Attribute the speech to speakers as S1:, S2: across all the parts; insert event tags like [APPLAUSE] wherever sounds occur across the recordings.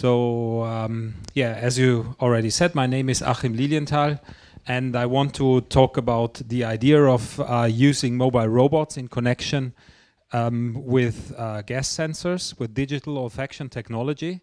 S1: So, um, yeah, as you already said, my name is Achim Lilienthal, and I want to talk about the idea of uh, using mobile robots in connection um, with uh, gas sensors, with digital olfaction technology.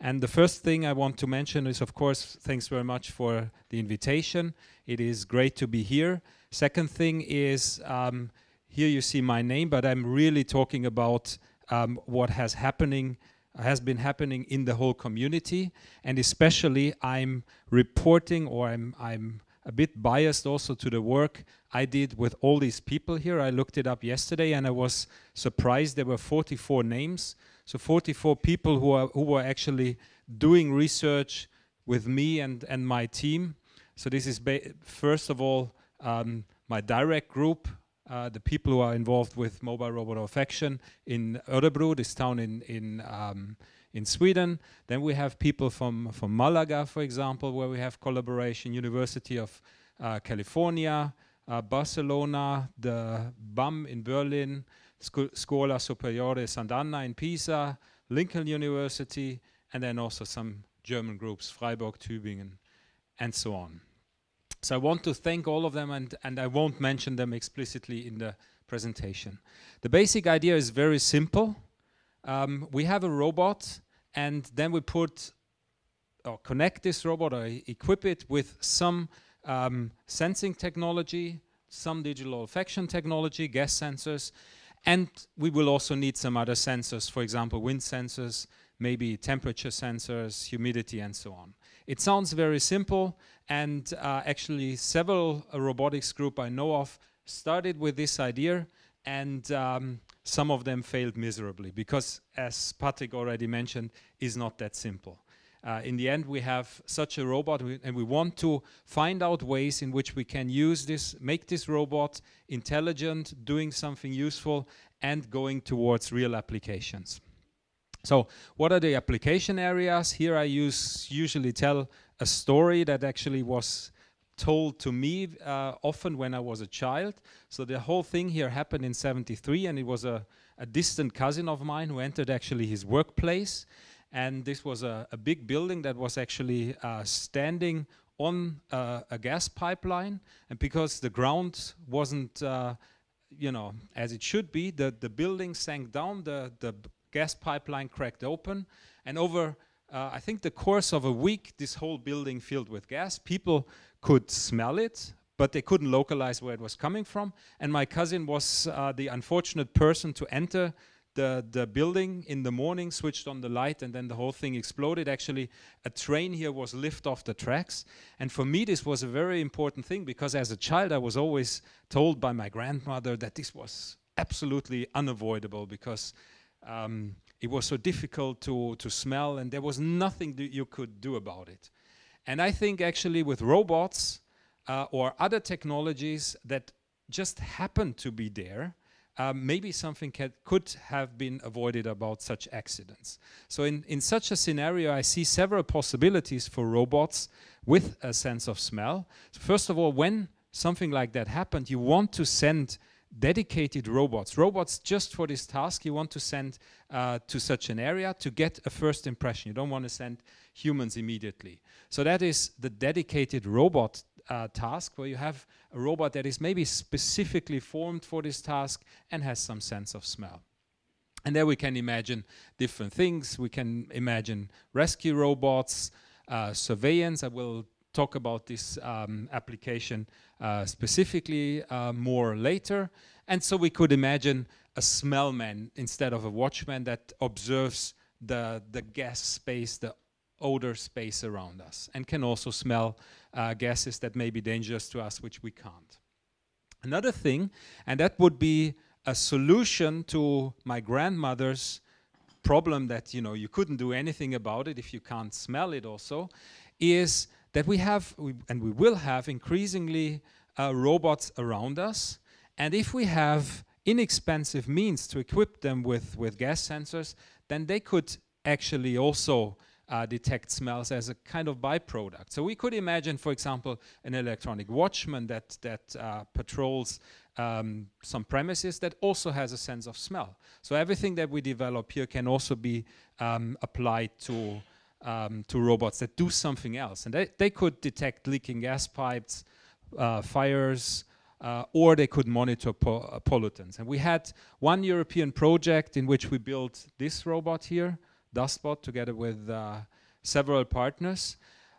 S1: And the first thing I want to mention is, of course, thanks very much for the invitation. It is great to be here. Second thing is, um, here you see my name, but I'm really talking about um, what has happening has been happening in the whole community and especially i'm reporting or i'm i'm a bit biased also to the work i did with all these people here i looked it up yesterday and i was surprised there were 44 names so 44 people who are who were actually doing research with me and and my team so this is first of all um, my direct group uh, the people who are involved with Mobile Robot of Action in Örebro, this town in in um, in Sweden. Then we have people from from Malaga, for example, where we have collaboration. University of uh, California, uh, Barcelona, the BAM in Berlin, Scuola Superiore Sant'Anna in Pisa, Lincoln University, and then also some German groups, Freiburg, Tübingen, and so on. So I want to thank all of them and, and I won't mention them explicitly in the presentation. The basic idea is very simple. Um, we have a robot and then we put or connect this robot or equip it with some um, sensing technology, some digital olfaction technology, gas sensors, and we will also need some other sensors, for example, wind sensors, maybe temperature sensors, humidity, and so on. It sounds very simple, and uh, actually several uh, robotics group I know of started with this idea, and um, some of them failed miserably because, as Patrick already mentioned, is not that simple. Uh, in the end, we have such a robot, and we want to find out ways in which we can use this, make this robot intelligent, doing something useful, and going towards real applications. So what are the application areas? Here I use usually tell a story that actually was told to me uh, often when I was a child. So the whole thing here happened in 73 and it was a, a distant cousin of mine who entered actually his workplace. And this was a, a big building that was actually uh, standing on uh, a gas pipeline. And because the ground wasn't uh, you know, as it should be, the, the building sank down, the, the gas pipeline cracked open, and over uh, I think the course of a week, this whole building filled with gas. People could smell it, but they couldn't localize where it was coming from. And my cousin was uh, the unfortunate person to enter the, the building in the morning, switched on the light, and then the whole thing exploded. Actually, a train here was lifted off the tracks. And for me, this was a very important thing because as a child, I was always told by my grandmother that this was absolutely unavoidable because um, it was so difficult to, to smell, and there was nothing that you could do about it. And I think actually with robots uh, or other technologies that just happen to be there, uh, maybe something could have been avoided about such accidents. So in, in such a scenario, I see several possibilities for robots with a sense of smell. first of all, when something like that happened, you want to send dedicated robots, robots just for this task you want to send uh, to such an area to get a first impression. You don't want to send humans immediately. So that is the dedicated robot uh, task where you have a robot that is maybe specifically formed for this task and has some sense of smell. And there we can imagine different things. We can imagine rescue robots, uh, surveillance. I will talk about this um, application uh, specifically uh, more later. And so we could imagine a smellman instead of a watchman that observes the, the gas space, the odor space around us, and can also smell uh, gases that may be dangerous to us, which we can't. Another thing, and that would be a solution to my grandmother's problem that you know you couldn't do anything about it if you can't smell it also is that we have we, and we will have increasingly uh, robots around us. And if we have inexpensive means to equip them with, with gas sensors, then they could actually also uh, detect smells as a kind of byproduct. So we could imagine, for example, an electronic watchman that, that uh, patrols um, some premises that also has a sense of smell. So everything that we develop here can also be um, applied to um, to robots that do something else. And they, they could detect leaking gas pipes, uh, fires, uh, or they could monitor po uh, pollutants. And we had one European project in which we built this robot here, Dustbot, together with uh, several partners,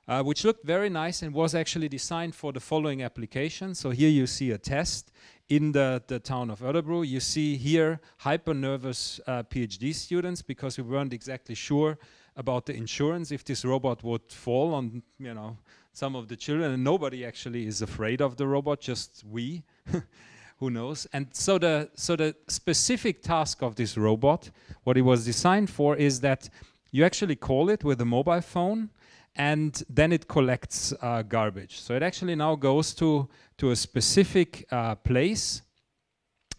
S1: uh, which looked very nice and was actually designed for the following application. So here you see a test in the, the town of Örebro. You see here hyper-nervous uh, PhD students because we weren't exactly sure about the insurance if this robot would fall on, you know, some of the children. And nobody actually is afraid of the robot, just we. [LAUGHS] Who knows? And so the so the specific task of this robot, what it was designed for, is that you actually call it with a mobile phone and then it collects uh, garbage. So it actually now goes to, to a specific uh, place.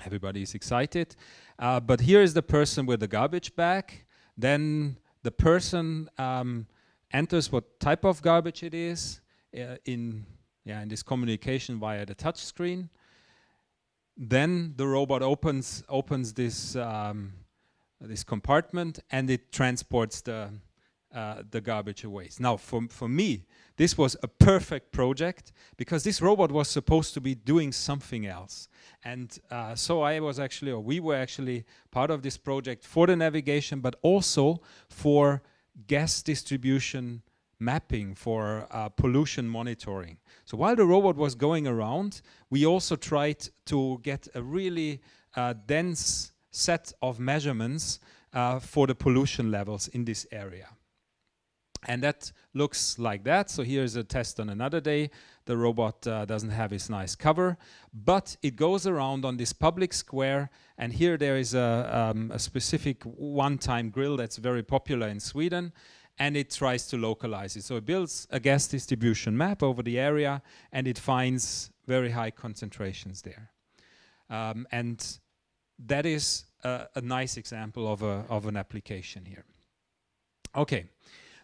S1: Everybody is excited. Uh, but here is the person with the garbage bag. Then the person um, enters what type of garbage it is uh, in, yeah, in this communication via the touch screen. Then the robot opens, opens this, um, this compartment and it transports the, uh, the garbage away. Now, for, for me, this was a perfect project because this robot was supposed to be doing something else. And uh, so I was actually, or we were actually part of this project for the navigation, but also for gas distribution mapping, for uh, pollution monitoring. So while the robot was going around, we also tried to get a really uh, dense set of measurements uh, for the pollution levels in this area. And that looks like that. So here's a test on another day. The robot uh, doesn't have its nice cover, but it goes around on this public square. And here there is a, um, a specific one-time grill that's very popular in Sweden and it tries to localize it. So it builds a gas distribution map over the area and it finds very high concentrations there. Um, and that is a, a nice example of, a, of an application here. Okay.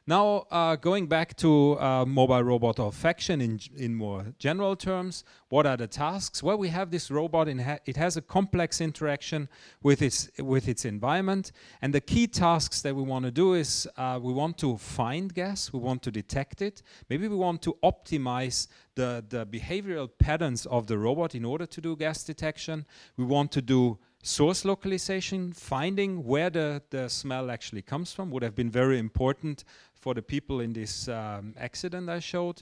S1: Now, uh, going back to uh, mobile robot or faction in, in more general terms, what are the tasks? Well, we have this robot, ha it has a complex interaction with its, with its environment. And the key tasks that we want to do is uh, we want to find gas, we want to detect it. Maybe we want to optimize the, the behavioral patterns of the robot in order to do gas detection. We want to do source localization, finding where the, the smell actually comes from would have been very important for the people in this um, accident I showed,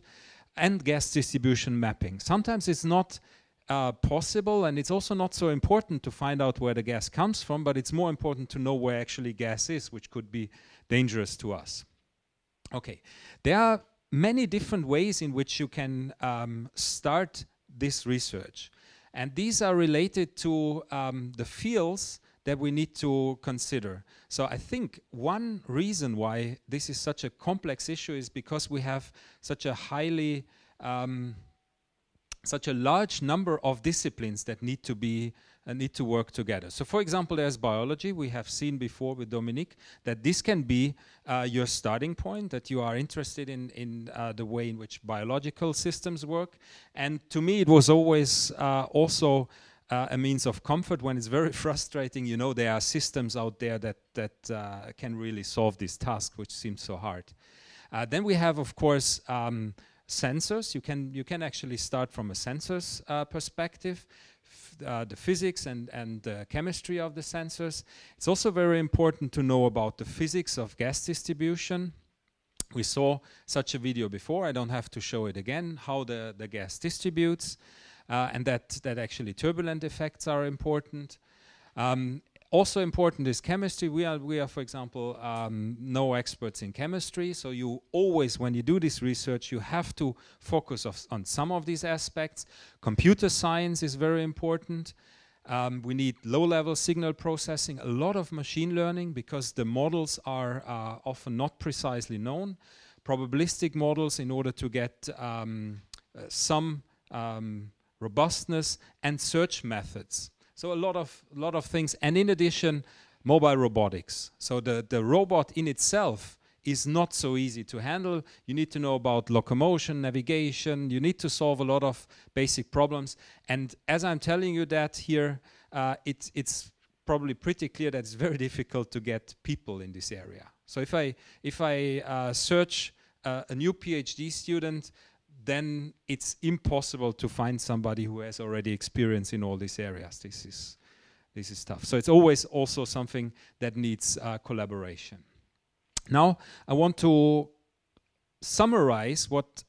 S1: and gas distribution mapping. Sometimes it's not uh, possible and it's also not so important to find out where the gas comes from, but it's more important to know where actually gas is, which could be dangerous to us. Okay, there are many different ways in which you can um, start this research. And these are related to um, the fields that we need to consider. So I think one reason why this is such a complex issue is because we have such a highly, um, such a large number of disciplines that need to be uh, need to work together. So for example, there's biology. We have seen before with Dominique that this can be uh, your starting point, that you are interested in, in uh, the way in which biological systems work. And to me, it was always uh, also uh, a means of comfort when it's very [LAUGHS] frustrating. You know, there are systems out there that, that uh, can really solve this task, which seems so hard. Uh, then we have, of course, um, sensors. You can, you can actually start from a sensors uh, perspective. Uh, the physics and, and the chemistry of the sensors. It's also very important to know about the physics of gas distribution. We saw such a video before, I don't have to show it again, how the, the gas distributes. Uh, and that, that actually turbulent effects are important. Um, also important is chemistry. We are, we are for example, um, no experts in chemistry. So you always, when you do this research, you have to focus on some of these aspects. Computer science is very important. Um, we need low-level signal processing, a lot of machine learning because the models are uh, often not precisely known. Probabilistic models in order to get um, uh, some um, robustness, and search methods. So a lot of, lot of things. And in addition, mobile robotics. So the, the robot in itself is not so easy to handle. You need to know about locomotion, navigation. You need to solve a lot of basic problems. And as I'm telling you that here, uh, it, it's probably pretty clear that it's very [LAUGHS] difficult to get people in this area. So if I, if I uh, search uh, a new PhD student, then it's impossible to find somebody who has already experience in all these areas. This is this is tough. So it's always also something that needs uh, collaboration. Now I want to summarize what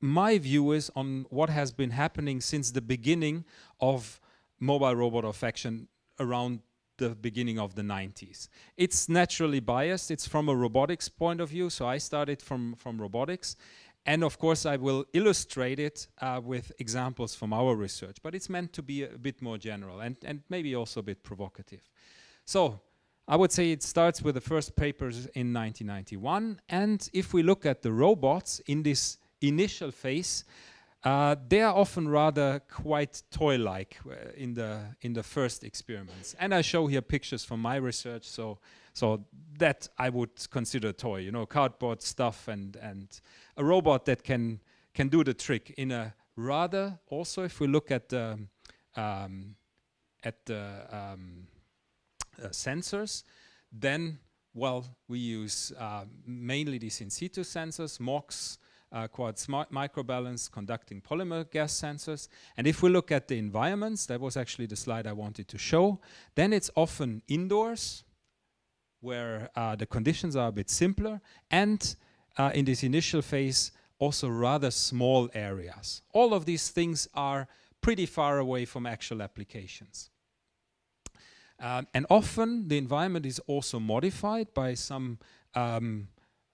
S1: my view is on what has been happening since the beginning of mobile robot of action around the beginning of the 90s. It's naturally biased. It's from a robotics point of view. So I started from, from robotics. And of course, I will illustrate it uh, with examples from our research, but it's meant to be a bit more general and, and maybe also a bit provocative. So I would say it starts with the first papers in 1991. And if we look at the robots in this initial phase, uh, they are often rather quite toy-like uh, in the in the first experiments, and I show here pictures from my research. So, so that I would consider toy, you know, cardboard stuff, and and a robot that can can do the trick in a rather also if we look at the um, at the um, uh, sensors, then well we use uh, mainly these in situ sensors, MOX, uh, quartz microbalance conducting polymer gas sensors. And if we look at the environments, that was actually the slide I wanted to show, then it's often indoors where uh, the conditions are a bit simpler and uh, in this initial phase also rather small areas. All of these things are pretty far away from actual applications. Um, and often the environment is also modified by some um,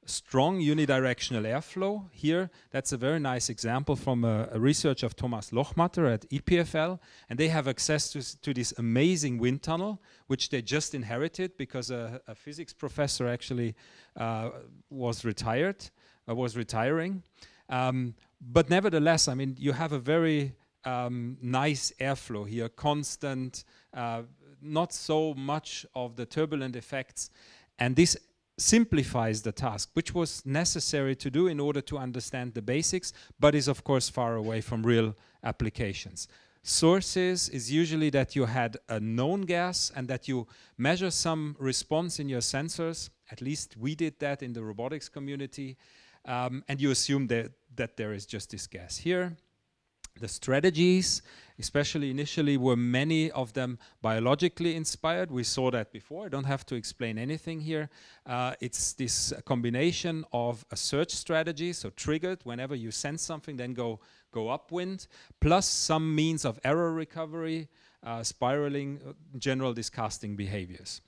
S1: strong unidirectional airflow here. That's a very nice example from a, a research of Thomas Lochmatter at EPFL. And they have access to, to, this amazing wind tunnel, which they just inherited because a, a physics professor actually uh, was retired, uh, was retiring. Um, but nevertheless, I mean, you have a very um, nice airflow here, constant, uh, not so much of the turbulent effects. And this simplifies the task, which was necessary to do in order to understand the basics, but is of course far away from real applications. Sources is usually that you had a known gas and that you measure some response in your sensors. At least we did that in the robotics community. Um, and you assume that, that there is just this gas here. The strategies especially initially, were many of them biologically inspired. We saw that before. I don't have to explain anything here. Uh, it's this combination of a search strategy, so triggered whenever you sense something, then go, go upwind, plus some means of error recovery, uh, spiraling, uh, general discasting behaviors.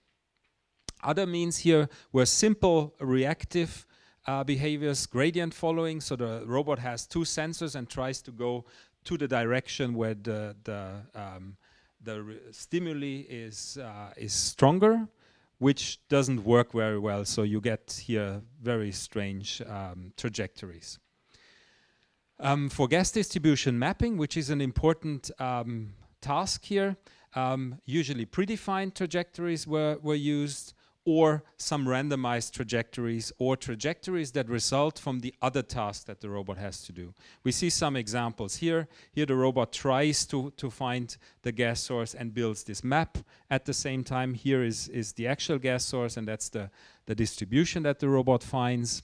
S1: Other means here were simple reactive uh, behaviors, gradient following, so the robot has two sensors and tries to go to the direction where the the um, the stimuli is uh, is stronger, which doesn't work very well. So you get here very strange um, trajectories. Um, for gas distribution mapping, which is an important um, task here, um, usually predefined trajectories were were used or some randomized trajectories or trajectories that result from the other tasks that the robot has to do. We see some examples here. Here the robot tries to, to find the gas source and builds this map. At the same time, here is, is the actual gas source and that's the, the distribution that the robot finds.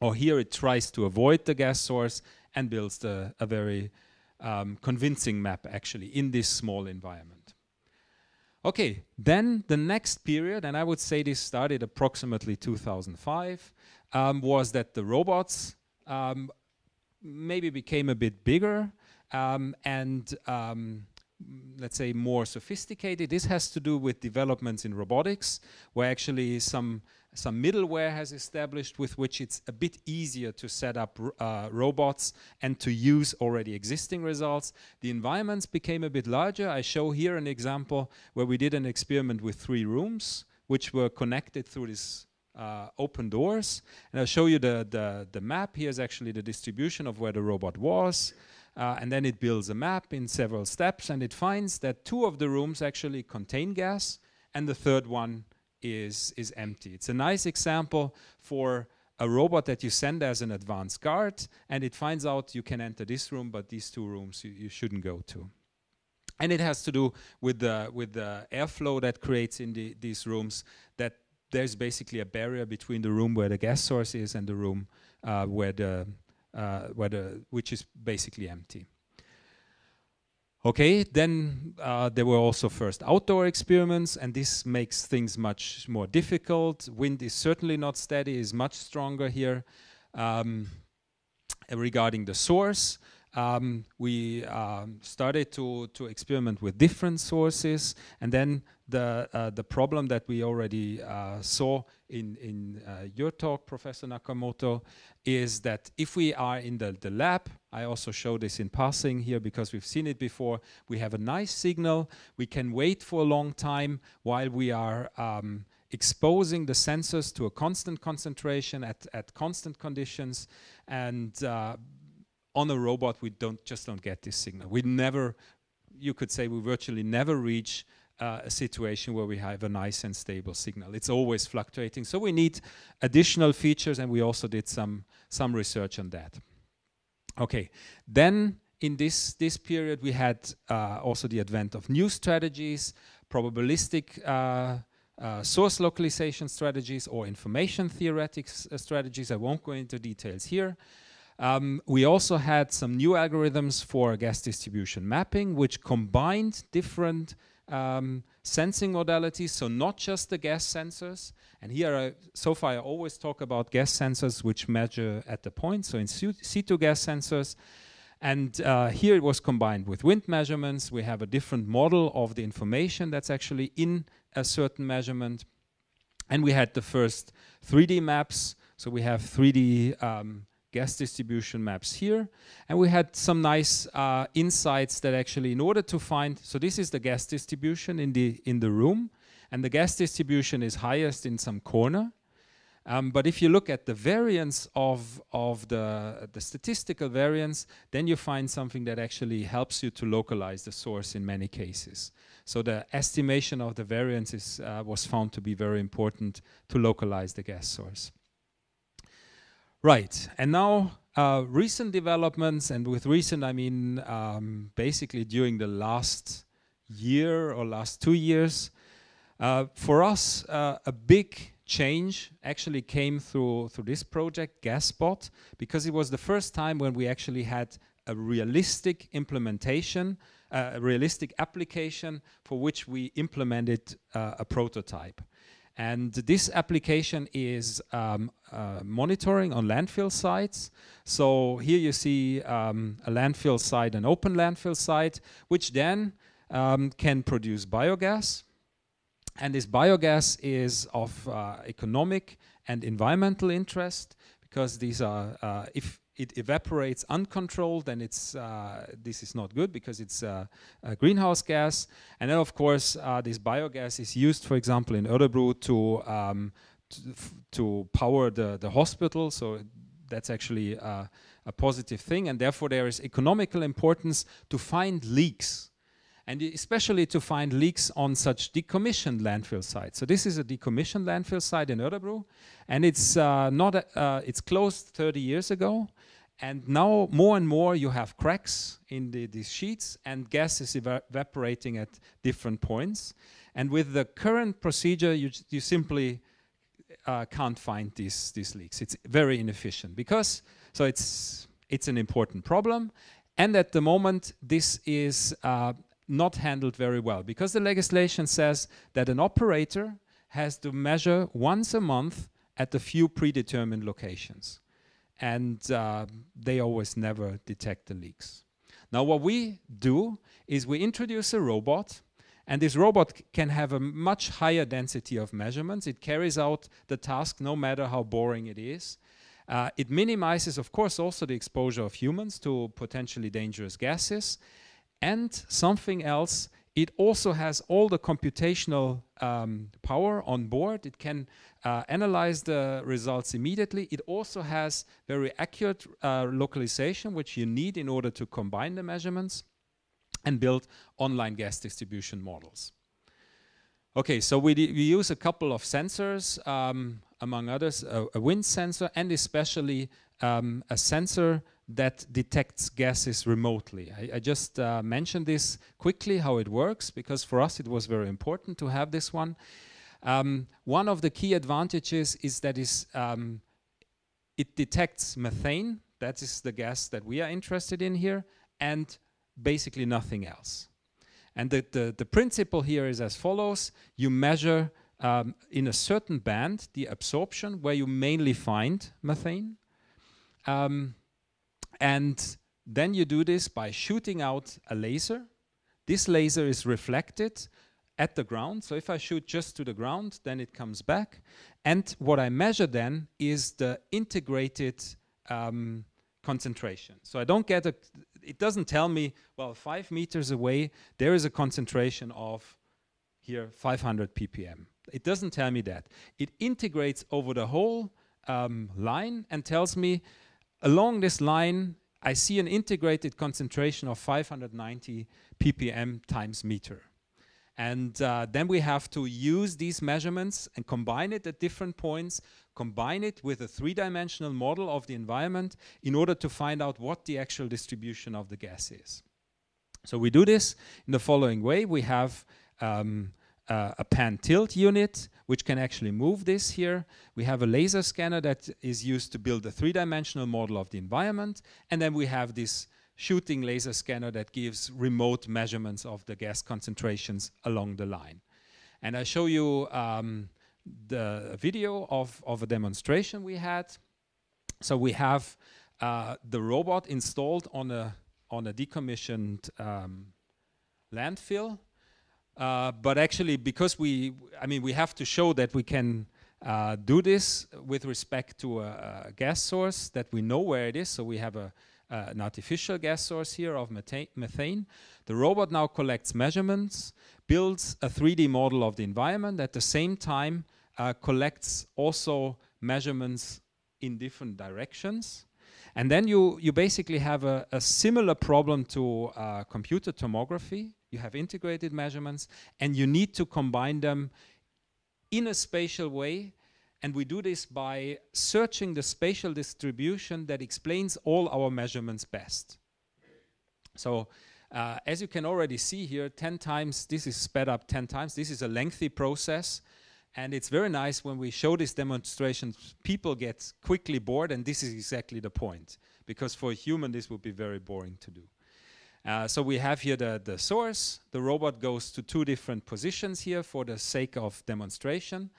S1: Or here it tries to avoid the gas source and builds the, a very um, convincing map actually in this small environment. Okay, then the next period, and I would say this started approximately 2005, um, was that the robots um, maybe became a bit bigger um, and um, let's say more sophisticated. This has to do with developments in robotics, where actually some some middleware has established with which it's a bit easier to set up uh, robots and to use already existing results. The environments became a bit larger. I show here an example where we did an experiment with three rooms which were connected through this uh, open doors. And I'll show you the, the, the map. Here's actually the distribution of where the robot was. Uh, and then it builds a map in several steps and it finds that two of the rooms actually contain gas and the third one is, is empty. It's a nice example for a robot that you send as an advance guard and it finds out you can enter this room but these two rooms you, you shouldn't go to and it has to do with the with the airflow that creates in the, these rooms that there's basically a barrier between the room where the gas source is and the room uh, where the uh, where the which is basically empty Okay, then uh, there were also first outdoor experiments, and this makes things much more difficult. Wind is certainly not steady, is much stronger here. Um, regarding the source, um, we um, started to, to experiment with different sources, and then the, uh, the problem that we already uh, saw in, in uh, your talk, Professor Nakamoto, is that if we are in the, the lab, I also show this in passing here because we've seen it before, we have a nice signal, we can wait for a long time while we are um, exposing the sensors to a constant concentration at, at constant conditions and uh, on a robot we don't just don't get this signal. We never, you could say we virtually never reach uh, a situation where we have a nice and stable signal. It's always fluctuating. So we need additional features and we also did some, some research on that. Okay, then in this, this period we had uh, also the advent of new strategies, probabilistic uh, uh, source localization strategies or information theoretic uh, strategies. I won't go into details here. Um, we also had some new algorithms for gas distribution mapping, which combined different um, sensing modalities, so not just the gas sensors. And here, I, so far, I always talk about gas sensors which measure at the point, so in situ gas sensors. And uh, here it was combined with wind measurements. We have a different model of the information that's actually in a certain measurement. And we had the first 3D maps. So we have 3D um, gas distribution maps here. And we had some nice uh, insights that actually in order to find, so this is the gas distribution in the, in the room, and the gas distribution is highest in some corner. Um, but if you look at the variance of, of the, the statistical variance, then you find something that actually helps you to localize the source in many cases. So the estimation of the variance is, uh, was found to be very important to localize the gas source. Right, and now uh, recent developments, and with recent I mean um, basically during the last year or last two years, uh, for us uh, a big change actually came through through this project Gaspot because it was the first time when we actually had a realistic implementation, uh, a realistic application for which we implemented uh, a prototype. And this application is um, uh, monitoring on landfill sites. So here you see um, a landfill site, an open landfill site, which then um, can produce biogas. And this biogas is of uh, economic and environmental interest because these are, uh, if it evaporates uncontrolled, then it's uh, this is not good because it's uh, a greenhouse gas. And then, of course, uh, this biogas is used, for example, in Örebro to um, to power the, the hospital. So that's actually uh, a positive thing. And therefore, there is economical importance to find leaks. And especially to find leaks on such decommissioned landfill sites. So this is a decommissioned landfill site in Örebro, and it's uh, not a, uh, it's closed 30 years ago, and now more and more you have cracks in the, these sheets and gas is eva evaporating at different points. And with the current procedure, you, you simply uh, can't find these, these leaks. It's very inefficient because, so it's, it's an important problem. And at the moment, this is uh, not handled very well because the legislation says that an operator has to measure once a month at a few predetermined locations and uh, they always never detect the leaks. Now what we do is we introduce a robot and this robot can have a much higher density of measurements. It carries out the task no matter how boring it is. Uh, it minimizes, of course, also the exposure of humans to potentially dangerous gases. And something else, it also has all the computational um, power on board. It can uh, analyze the results immediately. It also has very accurate uh, localization, which you need in order to combine the measurements and build online gas distribution models. Okay, so we, we use a couple of sensors, um, among others, a, a, wind sensor and especially um, a sensor that detects gases remotely. I, I just uh, mentioned this quickly, how it works, because for us it was very important to have this one. Um, one of the key advantages is that um, it detects methane, that is the gas that we are interested in here, and basically nothing else. And the, the, the principle here is as follows. You measure um, in a certain band the absorption where you mainly find methane. Um, and then you do this by shooting out a laser. This laser is reflected at the ground. So if I shoot just to the ground, then it comes back. And what I measure then is the integrated um, concentration. So I don't get a, it doesn't tell me, well, five meters away, there is a concentration of here 500 ppm. It doesn't tell me that. It integrates over the whole um, line and tells me Along this line, I see an integrated concentration of 590 ppm times meter. And uh, then we have to use these measurements and combine it at different points, combine it with a three-dimensional model of the environment in order to find out what the actual distribution of the gas is. So we do this in the following way. We have um, uh, a pan tilt unit, which can actually move this here. We have a laser scanner that is used to build a three-dimensional model of the environment. And then we have this shooting laser scanner that gives remote measurements of the gas concentrations along the line. And I show you um, the video of, of a demonstration we had. So we have uh, the robot installed on a, on a decommissioned um, landfill uh, but actually, because we, I mean, we have to show that we can uh, do this with respect to a, a, gas source that we know where it is. So we have a, uh, an artificial gas source here of methane. The robot now collects measurements, builds a 3D model of the environment, at the same time uh, collects also measurements in different directions. And then you, you basically have a, a similar problem to uh, computer tomography, you have integrated measurements, and you need to combine them in a spatial way. And we do this by searching the spatial distribution that explains all our measurements best. So uh, as you can already see here, 10 times, this is sped up 10 times. This is a lengthy process. And it's very nice when we show this demonstration, people get quickly bored, and this is exactly the point. Because for a human, this would be very boring to do. Uh, so we have here the, the source. The robot goes to two different positions here for the sake of demonstration.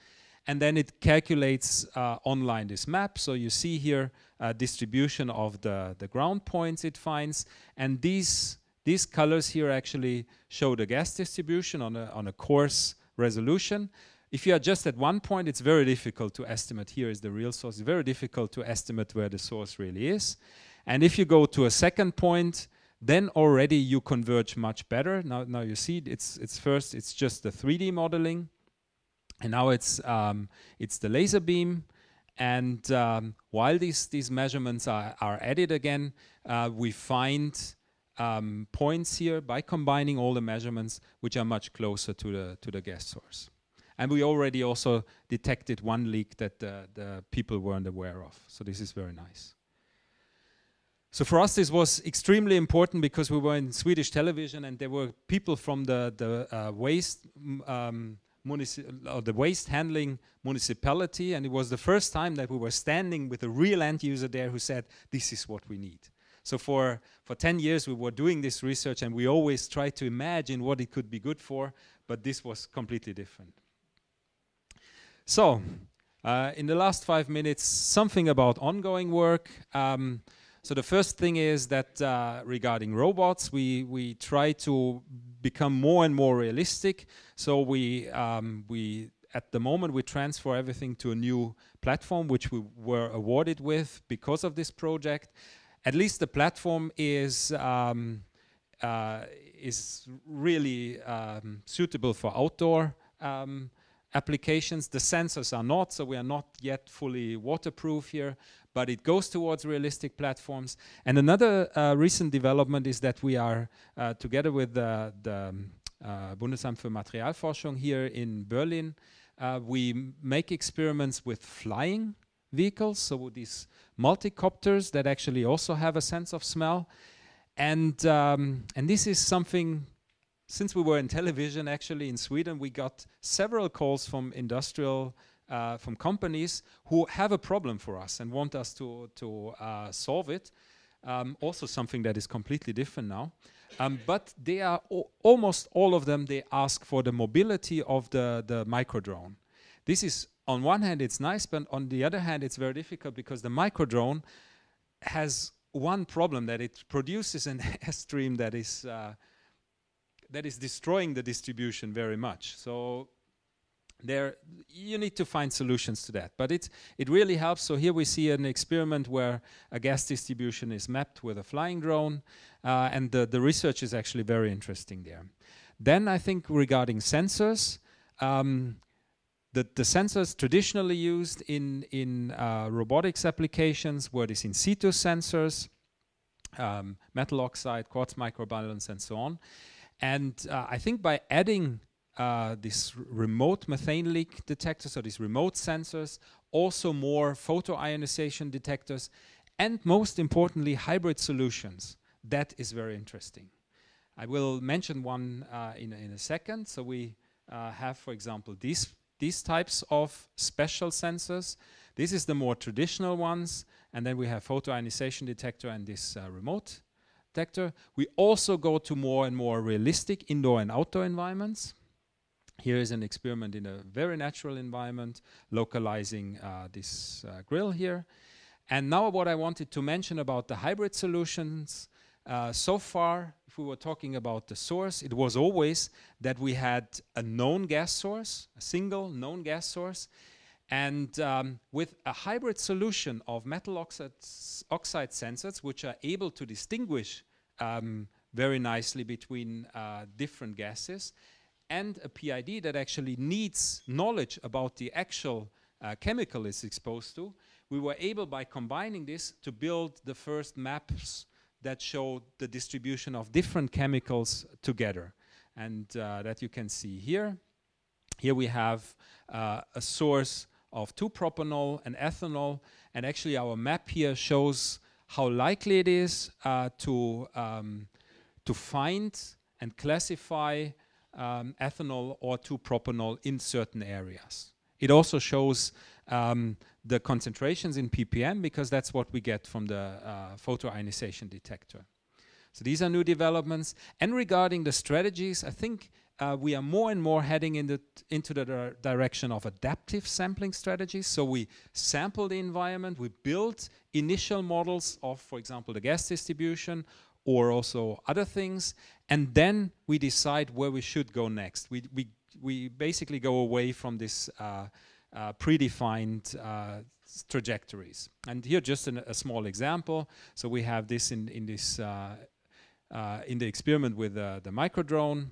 S1: And then it calculates uh, online this map. So you see here a uh, distribution of the, the ground points it finds. And these, these colors here actually show the gas distribution on a, on a coarse resolution. If you are just at one point, it's very difficult to estimate here is the real source. It's very difficult to estimate where the source really is. And if you go to a second point, then already you converge much better. Now, now you see it's it's first it's just the 3D modeling, and now it's um, it's the laser beam. And um, while these these measurements are are added again, uh, we find um, points here by combining all the measurements, which are much closer to the to the gas source. And we already also detected one leak that uh, the people weren't aware of. So this is very nice. So for us, this was extremely important because we were in Swedish television and there were people from the, the uh, waste um, uh, the waste handling municipality, and it was the first time that we were standing with a real end user there who said, "This is what we need." So for for 10 years, we were doing this research, and we always tried to imagine what it could be good for, but this was completely different. So. Uh, in the last five minutes, something about ongoing work. Um, so the first thing is that uh, regarding robots, we, we try to become more and more realistic. So we, um, we at the moment we transfer everything to a new platform which we were awarded with because of this project. At least the platform is um, uh, is really um, suitable for outdoor um, applications. The sensors are not, so we are not yet fully waterproof here, but it goes towards realistic platforms. And another uh, recent development is that we are, uh, together with the, the um, uh, Bundesamt für Materialforschung here in Berlin, uh, we make experiments with flying vehicles, so these multicopters that actually also have a sense of smell. And, um, and this is something since we were in television, actually in Sweden, we got several calls from industrial uh, from companies who have a problem for us and want us to to uh, solve it. Um, also, something that is completely different now. Um, but they are almost all of them. They ask for the mobility of the the micro drone. This is on one hand it's nice, but on the other hand it's very difficult because the micro drone has one problem that it produces an [LAUGHS] airstream that is uh, that is destroying the distribution very much. So there you need to find solutions to that but it it really helps so here we see an experiment where a gas distribution is mapped with a flying drone uh, and the, the research is actually very interesting there then i think regarding sensors um, the, the sensors traditionally used in in uh, robotics applications were these in situ sensors um, metal oxide quartz microbalance and so on and uh, I think by adding uh, these remote methane leak detectors, so these remote sensors, also more photoionization detectors, and most importantly, hybrid solutions, that is very interesting. I will mention one uh, in, in a second. So we uh, have, for example, these, these types of special sensors. This is the more traditional ones. And then we have photoionization detector and this uh, remote detector. We also go to more and more realistic indoor and outdoor environments. Here is an experiment in a very natural environment, localizing uh, this uh, grill here. And now what I wanted to mention about the hybrid solutions, uh, so far, if we were talking about the source, it was always that we had a known gas source, a single known gas source, and um, with a hybrid solution of metal oxides, oxide sensors, which are able to distinguish um, very nicely between uh, different gases, and a PID that actually needs knowledge about the actual uh, chemical it's exposed to, we were able, by combining this, to build the first maps that show the distribution of different chemicals together. And uh, that you can see here. Here we have uh, a source of 2-propanol and ethanol. And actually our map here shows how likely it is uh, to, um, to find and classify um, ethanol or 2-propanol in certain areas. It also shows um, the concentrations in ppm because that's what we get from the uh, photoionization detector. So these are new developments. And regarding the strategies, I think uh, we are more and more heading in the into the direction of adaptive sampling strategies. So we sample the environment, we build initial models of, for example, the gas distribution or also other things, and then we decide where we should go next. We, we, we basically go away from this uh, uh, predefined uh, trajectories. And here just an, a small example. So we have this in, in this uh, uh, in the experiment with uh, the micro drone.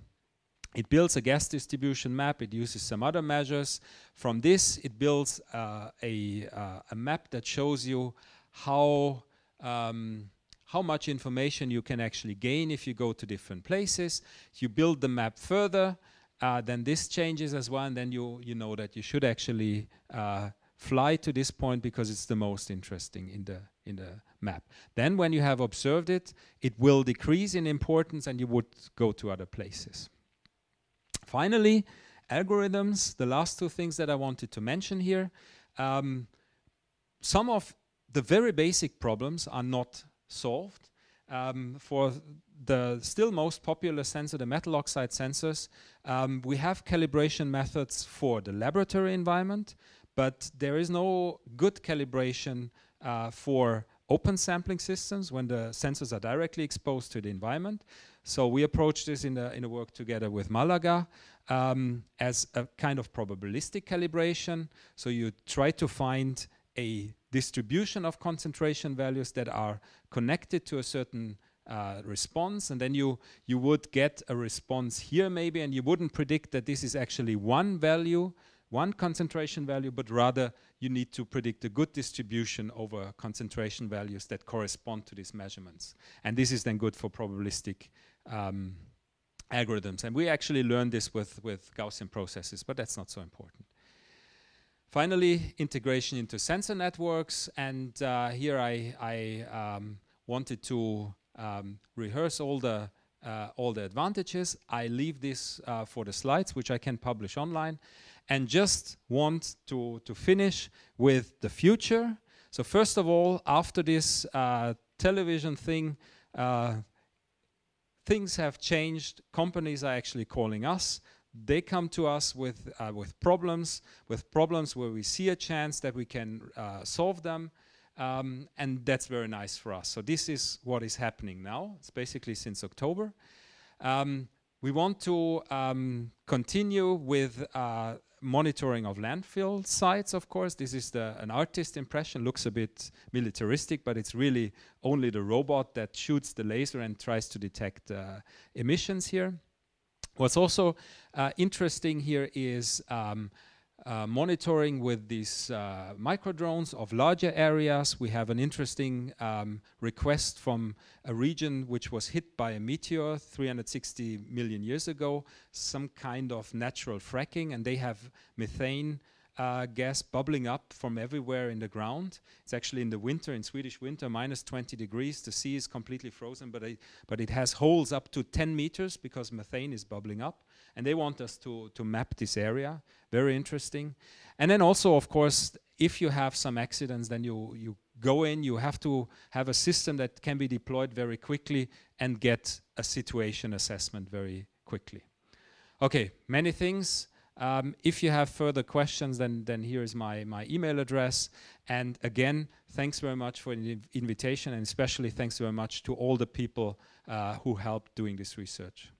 S1: It builds a gas distribution map, it uses some other measures. From this, it builds uh, a, uh, a, map that shows you how, um, how much information you can actually gain if you go to different places. You build the map further, uh, then this changes as well, and then you, you know that you should actually uh, fly to this point because it's the most interesting in the in the map. Then when you have observed it, it will decrease in importance and you would go to other places. Finally, algorithms, the last two things that I wanted to mention here. Um, some of the very basic problems are not solved. Um, for the still most popular sensor, the metal oxide sensors, um, we have calibration methods for the laboratory environment, but there is no good calibration uh, for open sampling systems when the sensors are directly exposed to the environment. So we approach this in the, in the work together with Malaga um, as a kind of probabilistic calibration. So you try to find a distribution of concentration values that are connected to a certain uh, response and then you you would get a response here maybe and you wouldn't predict that this is actually one value one concentration value but rather you need to predict a good distribution over concentration values that correspond to these measurements and this is then good for probabilistic um, algorithms. And we actually learned this with, with Gaussian processes, but that's not so important. Finally, integration into sensor networks. And uh, here I, I um, wanted to um, rehearse all the, uh, all the advantages. I leave this uh, for the slides, which I can publish online. And just want to, to finish with the future. So first of all, after this uh, television thing, uh, things have changed. Companies are actually calling us. They come to us with, uh, with problems, with problems where we see a chance that we can uh, solve them. Um, and that's very nice for us. So this is what is happening now. It's basically since October. Um, we want to um, continue with uh, monitoring of landfill sites, of course. This is the, an artist impression, looks a bit militaristic, but it's really only the robot that shoots the laser and tries to detect uh, emissions here. What's also uh, interesting here is um, uh, monitoring with these uh, micro drones of larger areas. We have an interesting um, request from a region which was hit by a meteor 360 million years ago, some kind of natural fracking, and they have methane uh, gas bubbling up from everywhere in the ground. It's actually in the winter, in Swedish winter, minus 20 degrees. The sea is completely frozen, but, I, but it has holes up to 10 meters because methane is bubbling up. And they want us to, to map this area very interesting. And then also, of course, if you have some accidents, then you, you go in, you have to have a system that can be deployed very quickly and get a situation assessment very quickly. Okay, many things. Um, if you have further questions, then, then here is my, my email address. And again, thanks very much for the invitation, and especially thanks very much to all the people uh, who helped doing this research.